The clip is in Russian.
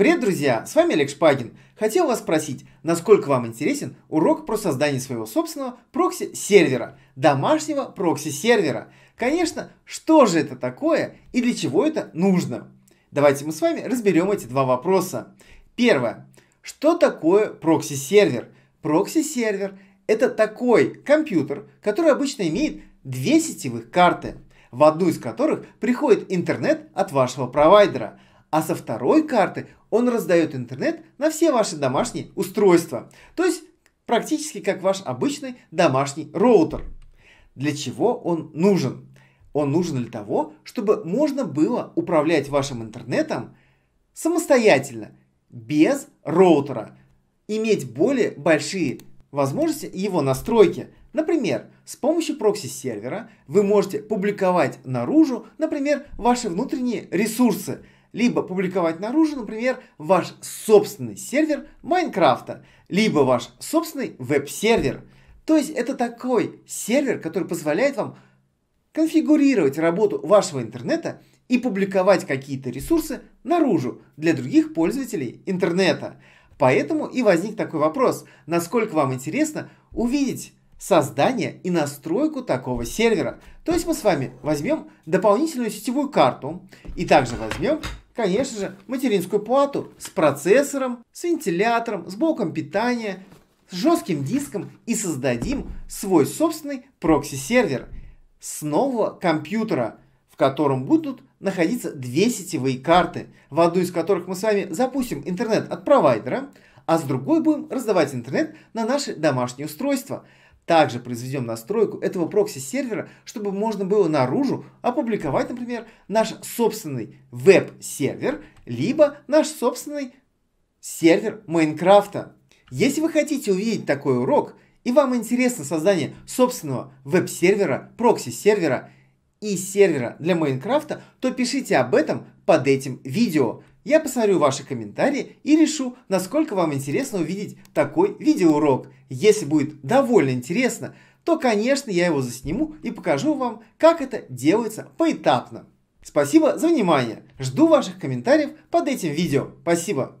Привет, друзья! С вами Олег Шпагин. Хотел вас спросить, насколько вам интересен урок про создание своего собственного прокси-сервера, домашнего прокси-сервера. Конечно, что же это такое и для чего это нужно? Давайте мы с вами разберем эти два вопроса. Первое. Что такое прокси-сервер? Прокси-сервер – это такой компьютер, который обычно имеет две сетевых карты, в одну из которых приходит интернет от вашего провайдера – а со второй карты он раздает интернет на все ваши домашние устройства. То есть практически как ваш обычный домашний роутер. Для чего он нужен? Он нужен для того, чтобы можно было управлять вашим интернетом самостоятельно, без роутера, иметь более большие возможности его настройки. Например, с помощью прокси-сервера вы можете публиковать наружу, например, ваши внутренние ресурсы – либо публиковать наружу, например, ваш собственный сервер Майнкрафта, либо ваш собственный веб-сервер. То есть это такой сервер, который позволяет вам конфигурировать работу вашего интернета и публиковать какие-то ресурсы наружу для других пользователей интернета. Поэтому и возник такой вопрос, насколько вам интересно увидеть создание и настройку такого сервера. То есть мы с вами возьмем дополнительную сетевую карту и также возьмем, конечно же, материнскую плату с процессором, с вентилятором, с блоком питания, с жестким диском и создадим свой собственный прокси-сервер с нового компьютера, в котором будут находиться две сетевые карты, в одну из которых мы с вами запустим интернет от провайдера, а с другой будем раздавать интернет на наши домашние устройства – также произведем настройку этого прокси-сервера, чтобы можно было наружу опубликовать, например, наш собственный веб-сервер, либо наш собственный сервер Майнкрафта. Если вы хотите увидеть такой урок, и вам интересно создание собственного веб-сервера, прокси-сервера, и сервера для Майнкрафта, то пишите об этом под этим видео. Я посмотрю ваши комментарии и решу, насколько вам интересно увидеть такой видеоурок. Если будет довольно интересно, то, конечно, я его засниму и покажу вам, как это делается поэтапно. Спасибо за внимание. Жду ваших комментариев под этим видео. Спасибо.